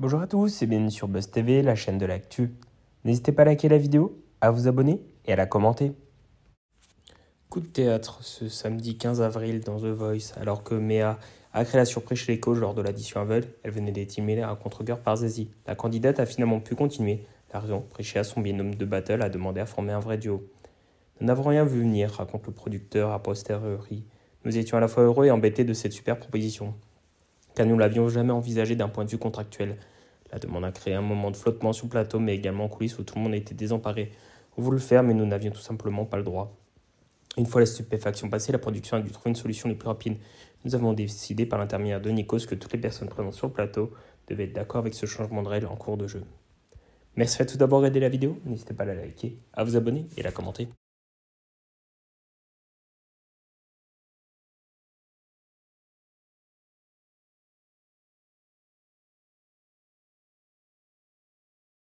Bonjour à tous et bienvenue sur Buzz TV, la chaîne de l'actu. N'hésitez pas à liker la vidéo, à vous abonner et à la commenter. Coup de théâtre ce samedi 15 avril dans The Voice, alors que Méa a créé la surprise chez les coachs lors de l'addition aveugle, elle venait d'être un à contre-cœur par Zazie. La candidate a finalement pu continuer, la raison prêchée à son binôme de battle a demandé à former un vrai duo. Nous n'avons rien vu venir, raconte le producteur a posteriori. Nous étions à la fois heureux et embêtés de cette super proposition car nous l'avions jamais envisagé d'un point de vue contractuel. La demande a créé un moment de flottement sur le plateau, mais également en coulisses où tout le monde était désemparé. On voulait le faire, mais nous n'avions tout simplement pas le droit. Une fois la stupéfaction passée, la production a dû trouver une solution les plus rapides. Nous avons décidé par l'intermédiaire de Nikos que toutes les personnes présentes sur le plateau devaient être d'accord avec ce changement de règle en cours de jeu. Merci à tous d'avoir aidé la vidéo, n'hésitez pas à la liker, à vous abonner et à la commenter.